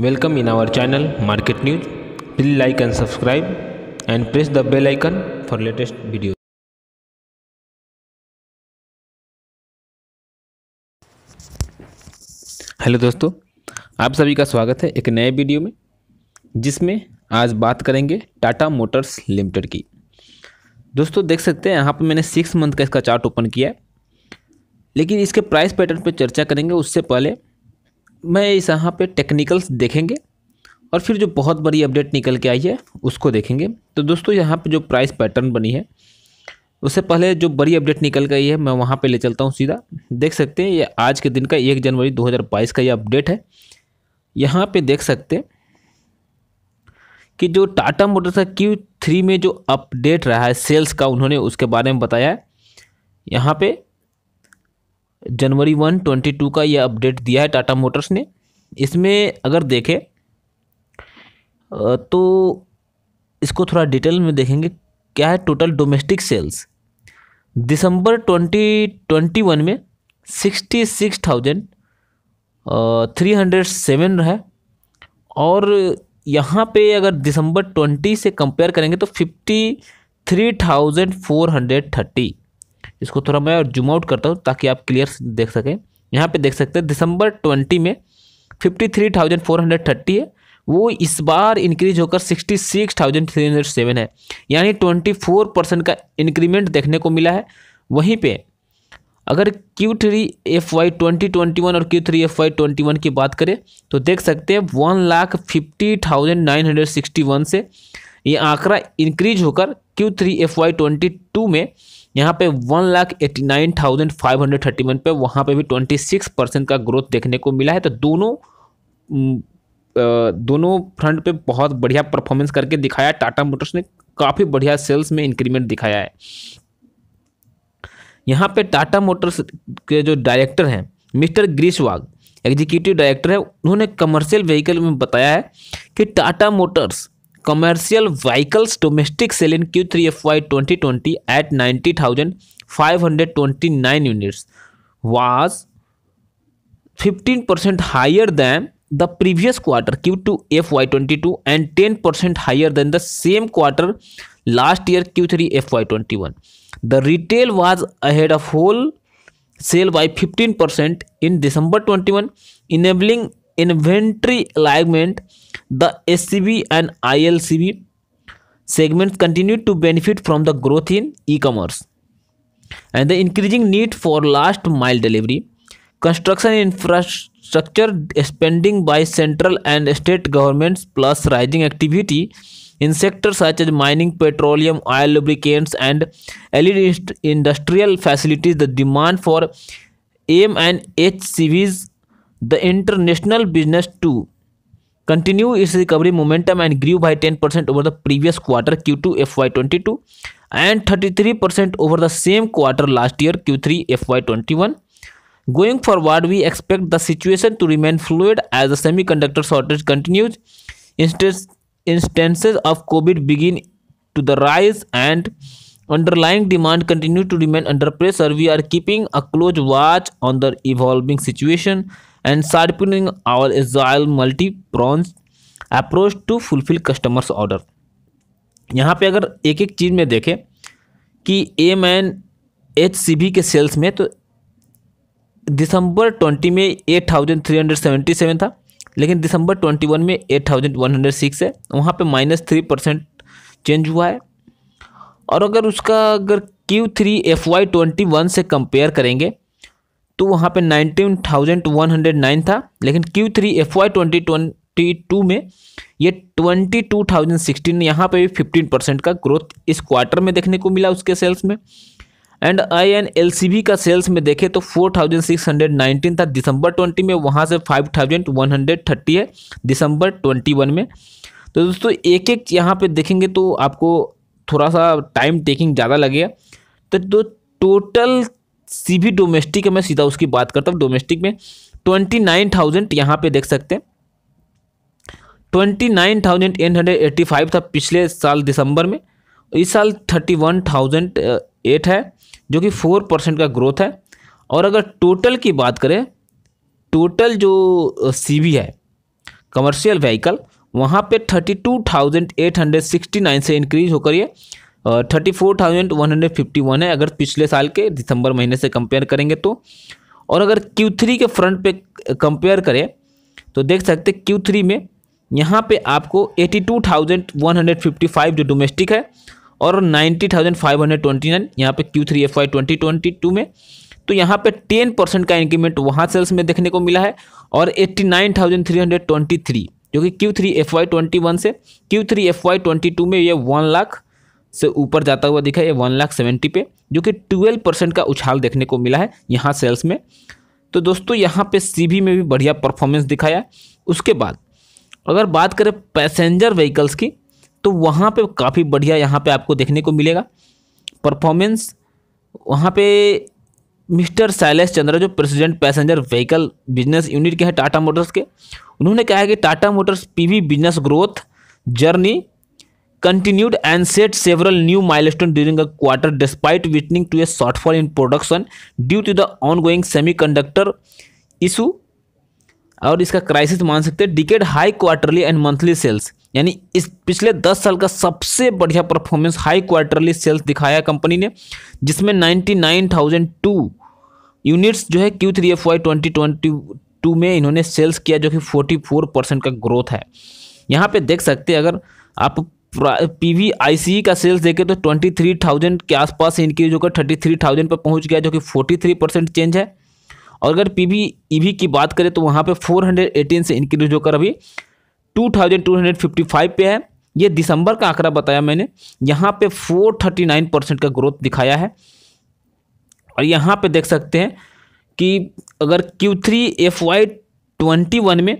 Welcome in our channel Market News. Please like and subscribe and press the bell icon for latest videos. Hello दोस्तों आप सभी का स्वागत है एक नए वीडियो में जिसमें आज बात करेंगे टाटा मोटर्स लिमिटेड की दोस्तों देख सकते हैं यहाँ पर मैंने सिक्स मंथ का इसका चार्ट ओपन किया है लेकिन इसके प्राइस पैटर्न पर चर्चा करेंगे उससे पहले मैं इस यहाँ पे टेक्निकल्स देखेंगे और फिर जो बहुत बड़ी अपडेट निकल के आई है उसको देखेंगे तो दोस्तों यहाँ पे जो प्राइस पैटर्न बनी है उससे पहले जो बड़ी अपडेट निकल गई है मैं वहाँ पे ले चलता हूँ सीधा देख सकते हैं ये आज के दिन का एक जनवरी 2022 का ये अपडेट है यहाँ पे देख सकते हैं कि जो टाटा मोटर्स का क्यू थ्री में जो अपडेट रहा है सेल्स का उन्होंने उसके बारे में बताया है यहाँ पर जनवरी वन ट्वेंटी टू का यह अपडेट दिया है टाटा मोटर्स ने इसमें अगर देखें तो इसको थोड़ा डिटेल में देखेंगे क्या है टोटल डोमेस्टिक सेल्स दिसंबर ट्वेंटी ट्वेंटी वन में sixty six thousand three hundred seven है और यहाँ पे अगर दिसंबर ट्वेंटी से कंपेयर करेंगे तो fifty three thousand four hundred thirty इसको थोड़ा मैं जूम आउट करता हूँ ताकि आप क्लियर देख सकें यहाँ पे देख सकते हैं दिसंबर ट्वेंटी में fifty three thousand four hundred thirty है वो इस बार इंक्रीज होकर sixty six thousand three hundred seven है यानी ट्वेंटी फोर परसेंट का इंक्रीमेंट देखने को मिला है वहीं पे अगर Q3 three F Y twenty twenty one और Q3 three F Y twenty one की बात करें तो देख सकते हैं one lakh fifty thousand nine hundred sixty one से ये आंकड़ा इंक्रीज होकर Q3 three F Y twenty two में यहाँ पे one lakh eighty nine thousand five hundred thirty one पे वहाँ पे भी ट्वेंटी सिक्स परसेंट का ग्रोथ देखने को मिला है तो दोनों दोनों फ्रंट पे बहुत बढ़िया परफॉर्मेंस करके दिखाया टाटा मोटर्स ने काफ़ी बढ़िया सेल्स में इंक्रीमेंट दिखाया है यहाँ पे टाटा मोटर्स के जो डायरेक्टर हैं मिस्टर ग्रीशवाग एग्जीक्यूटिव डायरेक्टर है उन्होंने कमर्शियल व्हीकल में बताया है कि Tata Motors commercial vehicles domestic sale in Q3 FY 2020 at 90,529 units was 15% higher than the previous quarter Q2 FY22 and 10% higher than the same quarter last year Q3 FY21. The retail was ahead of wholesale by 15% in December 21, enabling inventory alignment, the SCB and ILCB segments continue to benefit from the growth in e-commerce and the increasing need for last mile delivery. Construction infrastructure spending by central and state governments plus rising activity in sectors such as mining, petroleum, oil lubricants and LED industrial facilities, the demand for M and HCVs the international business too continue its recovery momentum and grew by 10% over the previous quarter Q2 FY22 and 33% over the same quarter last year Q3 FY21. Going forward, we expect the situation to remain fluid as the semiconductor shortage continues, instances of COVID begin to the rise, and underlying demand continue to remain under pressure. We are keeping a close watch on the evolving situation and sharpening our agile multi pronged approach to fulfil customers order यहाँ पे अगर एक एक चीज़ में देखें कि M N H C B के सेल्स में तो दिसंबर ट्वेंटी में eight thousand three hundred seventy seven था लेकिन दिसंबर ट्वेंटी वन में eight thousand one hundred six है वहाँ पे माइनस थ्री परसेंट चेंज हुआ है और अगर उसका अगर Q three F Y twenty one से कंपेयर करेंगे तो वहाँ पे nineteen thousand one hundred nine था लेकिन Q three F Y twenty twenty two में ये ट्वेंटी टू थाउजेंड सिक्सटीन यहाँ पर भी फिफ्टीन परसेंट का ग्रोथ इस क्वार्टर में देखने को मिला उसके सेल्स में and I N L C B का सेल्स में देखें तो four thousand six hundred nineteen था दिसंबर ट्वेंटी में वहाँ से five thousand one hundred thirty है दिसंबर ट्वेंटी वन में तो दोस्तों एक एक यहाँ पर देखेंगे तो आपको थोड़ा सा टाइम टेकिंग ज़्यादा लगेगा तो जो टोटल सीवी डोमेस्टिक है मैं सीधा उसकी बात करता हूँ डोमेस्टिक में ट्वेंटी नाइन थाउजेंड यहाँ पर देख सकते हैं twenty nine thousand eight hundred eighty five था पिछले साल दिसंबर में इस साल थर्टी वन थाउजेंड एट है जो कि फोर परसेंट का ग्रोथ है और अगर टोटल की बात करें टोटल जो सी है कमर्शियल व्हीकल वहाँ पे thirty two thousand eight hundred sixty nine से इंक्रीज होकर ये thirty four thousand one hundred fifty one है अगर पिछले साल के दिसंबर महीने से कंपेयर करेंगे तो और अगर क्यू थ्री के फ्रंट पे कंपेयर करें तो देख सकते क्यू थ्री में यहाँ पे आपको eighty two thousand one hundred fifty five जो डोमेस्टिक है और ninety thousand five hundred twenty nine यहाँ पर Q three F Y twenty twenty two में तो यहाँ पर टेन परसेंट का इंक्रीमेंट वहाँ सेल्स में देखने को मिला है और eighty nine thousand three hundred twenty three जो कि Q three F Y twenty one से Q three F Y twenty two में ये वन लाख से ऊपर जाता हुआ दिखा ये वन लाख सेवेंटी पे जो कि ट्वेल्व परसेंट का उछाल देखने को मिला है यहाँ सेल्स में तो दोस्तों यहाँ पे सी में भी बढ़िया परफॉर्मेंस दिखाया उसके बाद अगर बात करें पैसेंजर व्हीकल्स की तो वहाँ पे काफ़ी बढ़िया यहाँ पे आपको देखने को मिलेगा परफॉर्मेंस वहाँ पे मिस्टर शैलेश चंद्रा जो president passenger vehicle business unit के हैं टाटा मोटर्स के उन्होंने कहा है कि Tata Motors PV business growth journey continued and set several new milestones during the quarter despite witnessing to a shortfall in production due to the ongoing semiconductor issue और इसका crisis मान सकते हैं decade high quarterly and monthly sales यानी इस पिछले 10 साल का सबसे बढ़िया परफॉर्मेंस हाई क्वार्टरली सेल्स दिखाया कंपनी ने जिसमें 99,002 यूनिट्स जो है Q3 FY 2022 में इन्होंने सेल्स किया जो कि 44 परसेंट का ग्रोथ है यहाँ पे देख सकते हैं अगर आप पी वी आई सी का सेल्स देखें तो ट्वेंटी थ्री थाउजेंड के आसपास इंक्रीज होकर थर्टी थ्री थाउजेंड पर पहुंच गया जो कि फोर्टी थ्री परसेंट चेंज है और अगर P V E e V की बात करें तो वहाँ पे 418 से इंक्रीज होकर अभी 2255 पे है ये दिसंबर का आंकड़ा बताया मैंने यहाँ पे 439 परसेंट का ग्रोथ दिखाया है और यहाँ पे देख सकते हैं कि अगर three F Y twenty one में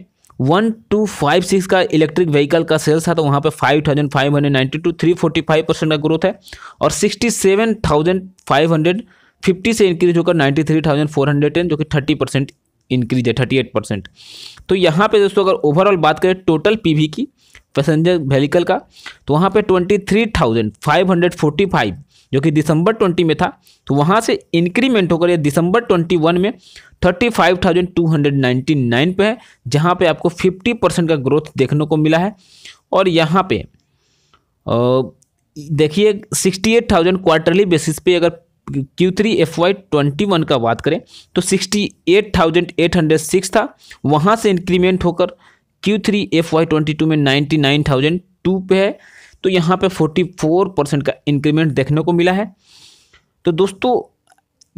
वन टू फाइव सिक्स का इलेक्ट्रिक व्हीकल का सेल्स था तो वहाँ पे five thousand five hundred ninety two three forty five percent का ग्रोथ है और sixty seven thousand five hundred fifty से इंक्रीज होकर ninety three thousand four hundred ten जो कि थर्टी परसेंट इंक्रीज है थर्टी एट परसेंट तो यहाँ पे दोस्तों अगर ओवरऑल बात करें टोटल वी की पैसेंजर व्हीकल का तो वहाँ पे twenty three thousand five hundred forty five जो कि दिसंबर ट्वेंटी में था तो वहाँ से इंक्रीमेंट होकर ये दिसंबर ट्वेंटी वन में thirty five thousand two hundred ninety nine पे है जहाँ पे आपको फिफ्टी परसेंट का ग्रोथ देखने को मिला है और यहाँ पे देखिए sixty eight thousand quarterly basis पे अगर Q three F Y twenty one का बात करें तो sixty eight thousand eight hundred six था वहाँ से इंक्रीमेंट होकर Q three F Y twenty two में नाइन्टी नाइन थाउजेंड टू पे है तो यहाँ पे 44 परसेंट का इंक्रीमेंट देखने को मिला है तो दोस्तों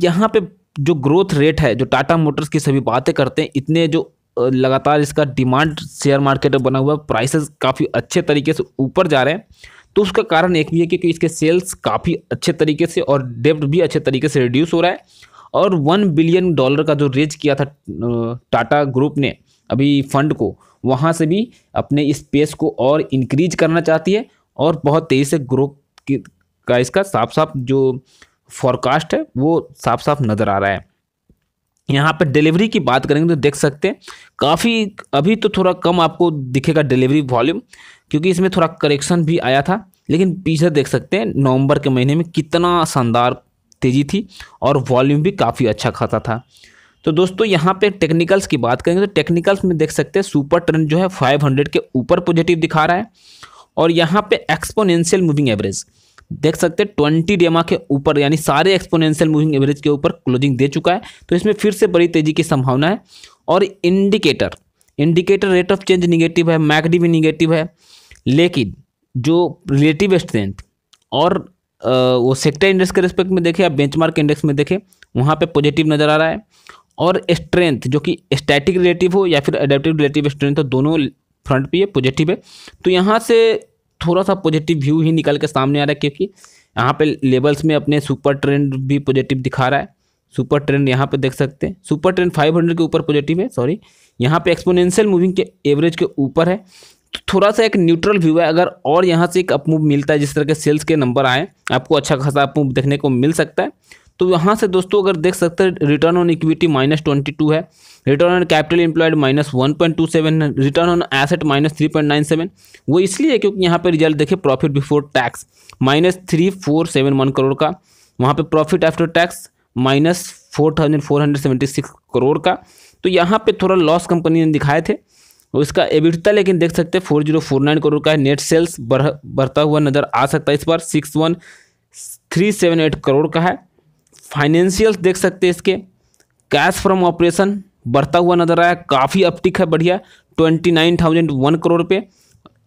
यहाँ पे जो ग्रोथ रेट है जो टाटा मोटर्स की सभी बातें करते हैं इतने जो लगातार इसका डिमांड शेयर मार्केट में बना हुआ है प्राइसेस काफ़ी अच्छे तरीके से ऊपर जा रहे हैं तो उसका कारण एक भी है क्योंकि इसके सेल्स काफ़ी अच्छे तरीके से और डेप्ट भी अच्छे तरीके से रिड्यूस हो रहा है और वन बिलियन डॉलर का जो रेज किया था टाटा ग्रुप ने अभी फंड को वहाँ से भी अपने इस पेस को और इंक्रीज करना चाहती है और बहुत तेज़ी से ग्रोथ का इसका साफ साफ जो फॉरकास्ट है वो साफ साफ नज़र आ रहा है यहाँ पर डिलीवरी की बात करेंगे तो देख सकते हैं काफ़ी अभी तो थोड़ा कम आपको दिखेगा डिलीवरी वॉल्यूम क्योंकि इसमें थोड़ा करेक्शन भी आया था लेकिन पीछे देख सकते हैं नवंबर के महीने में कितना शानदार तेज़ी थी और वॉल्यूम भी काफ़ी अच्छा खासा था तो दोस्तों यहाँ पे टेक्निकल्स की बात करेंगे तो टेक्निकल्स में देख सकते हैं सुपर ट्रेंड जो है 500 के ऊपर पॉजिटिव दिखा रहा है और यहाँ पे एक्सपोनेंशियल मूविंग एवरेज देख सकते हैं ट्वेंटी डेमा के ऊपर यानी सारे एक्सपोनेंशियल मूविंग एवरेज के ऊपर क्लोजिंग दे चुका है तो इसमें फिर से बड़ी तेजी की संभावना है और indicator indicator rate of change negative है मैकडी भी निगेटिव है लेकिन जो रिलेटिव स्ट्रेंथ और वो सेक्टर इंडेक्स के रिस्पेक्ट में देखें या बेंचमार्क इंडेक्स में देखें वहाँ पर पॉजिटिव नज़र आ रहा है और स्ट्रेंथ जो कि स्टैटिक रिलेटिव हो या फिर एडेप्टिव रिलेटिव स्ट्रेंथ हो दोनों फ्रंट पे ये पॉजिटिव है तो यहाँ से थोड़ा सा पॉजिटिव व्यू ही निकल के सामने आ रहा है क्योंकि यहाँ पे लेवल्स में अपने सुपर ट्रेंड भी पॉजिटिव दिखा रहा है सुपर ट्रेंड यहाँ पे देख सकते हैं सुपर ट्रेंड 500 के ऊपर पॉजिटिव है सॉरी यहाँ पे एक्सपोनेंशियल मूविंग के एवरेज के ऊपर है तो थोड़ा सा एक न्यूट्रल व्यू है अगर और यहाँ से एक अपमूव मिलता है जिस तरह के सेल्स के नंबर आए आपको अच्छा खासा अपमूव देखने को मिल सकता है तो यहाँ से दोस्तों अगर देख सकते हैं return on equity minus twenty two है return on capital employed minus one point two seven है return on asset minus three point nine seven वो इसलिए क्योंकि यहाँ पर रिजल्ट देखे profit before tax minus three four seven one crore का वहाँ पर profit after tax minus four thousand four hundred seventy six crore का तो यहाँ पर थोड़ा लॉस कंपनी ने दिखाए थे उसका एबिटता लेकिन देख सकते हैं four zero four nine crore का है नेट सेल्स बढ़ बढ़ता हुआ नज़र आ सकता है इस बार six one three seven eight crore का है फाइनेंशियल्स देख सकते हैं इसके कैश फ्रॉम ऑपरेशन बढ़ता हुआ नजर आया काफ़ी अपटिक है बढ़िया twenty nine thousand one crore पे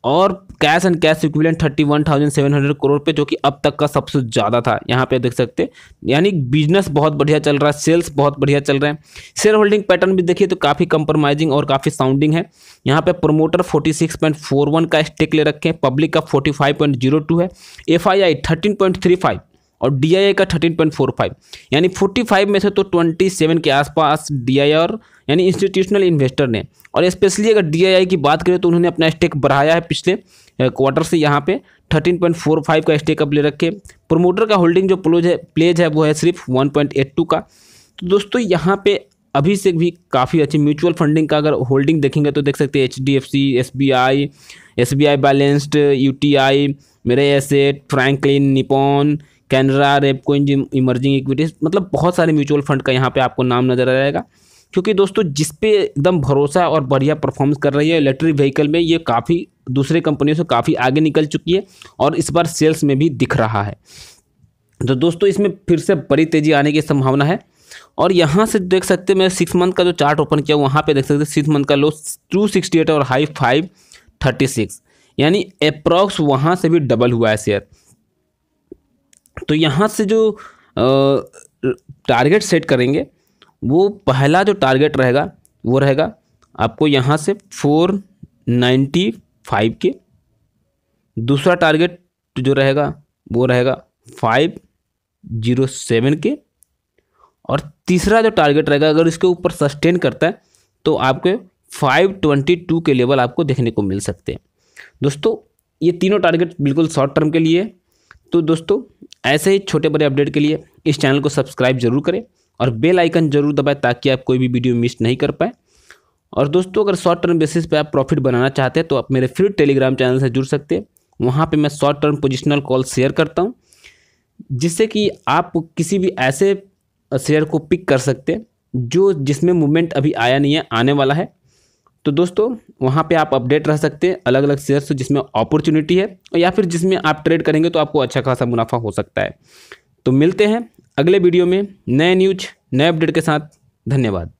और cash and cash equivalent thirty one thousand seven hundred crore पे जो कि अब तक का सबसे ज़्यादा था यहाँ पे देख सकते यानी बिजनेस बहुत बढ़िया चल रहा है सेल्स बहुत बढ़िया चल रहे हैं शेयर होल्डिंग पैटर्न भी देखिए तो काफ़ी कंप्रोमाइजिंग और काफ़ी साउंडिंग है यहाँ पे promoter forty six point four one का स्टेक ले रखे हैं पब्लिक का forty five point zero two है F I I thirteen point three five और डी का थर्टीन पॉइंट फोर फाइव यानी फोर्टी फाइव में से तो ट्वेंटी सेवन के आसपास डी और यानी इंस्टीट्यूशनल इन्वेस्टर ने और स्पेशली अगर डी की बात करें तो उन्होंने अपना स्टेक बढ़ाया है पिछले क्वार्टर से यहाँ पे 13.45 का स्टेक अब ले रखे प्रोमोटर का होल्डिंग जो प्लोज है प्लेज है वो है सिर्फ टू का तो दोस्तों यहाँ पर अभी से भी काफ़ी अच्छी म्यूचुअल फंडिंग का अगर होल्डिंग देखेंगे तो देख सकते हैं H D F C S B I S B I balanced U T I Mirae asset Franklin Nippon Canara Repco emerging equities मतलब बहुत सारे म्यूचुअल फंड का यहाँ पे आपको नाम नजर आ जाएगा क्योंकि दोस्तों जिस पे एकदम भरोसा और बढ़िया परफॉर्मेंस कर रही है इलेक्ट्रिक व्हीकल में ये काफ़ी दूसरे कंपनियों से काफ़ी आगे निकल चुकी है और इस बार सेल्स में भी दिख रहा है तो दोस्तों इसमें फिर से बड़ी तेज़ी आने की संभावना है और यहाँ से देख सकते हैं मैं सिक्स मंथ का जो चार्ट ओपन किया वहाँ पे देख सकते हैं सिक्स मंथ का लो टू सिक्सटी एट और हाई फाइव थर्टी सिक्स यानी अप्रॉक्स वहाँ से भी डबल हुआ है शेयर तो यहाँ से जो टारगेट सेट करेंगे वो पहला जो टारगेट रहेगा वो रहेगा आपको यहाँ से फोर नाइन्टी फाइव के दूसरा टारगेट जो रहेगा वो रहेगा फाइव जीरो सेवन के और तीसरा जो टारगेट रहेगा अगर इसके ऊपर सस्टेन करता है तो आपके फाइव ट्वेंटी टू के लेवल आपको देखने को मिल सकते हैं दोस्तों ये तीनों टारगेट बिल्कुल शॉर्ट टर्म के लिए है तो दोस्तों ऐसे ही छोटे बड़े अपडेट के लिए इस चैनल को सब्सक्राइब जरूर करें और बेल आइकन जरूर दबाएं ताकि आप कोई भी वीडियो मिस नहीं कर पाएँ और दोस्तों अगर शॉर्ट टर्म बेसिस पे आप प्रॉफिट बनाना चाहते हैं तो आप मेरे फ्री टेलीग्राम चैनल से जुड़ सकते हैं वहाँ पे मैं short term positional call share करता हूँ जिससे कि आप किसी भी ऐसे शेयर को पिक कर सकते हैं जो जिसमें मूवमेंट अभी आया नहीं है आने वाला है तो दोस्तों वहाँ पे आप अपडेट रह सकते हैं अलग अलग शेयर्स जिसमें अपॉर्चुनिटी है या फिर जिसमें आप ट्रेड करेंगे तो आपको अच्छा खासा मुनाफा हो सकता है तो मिलते हैं अगले वीडियो में नए न्यूज नए अपडेट के साथ धन्यवाद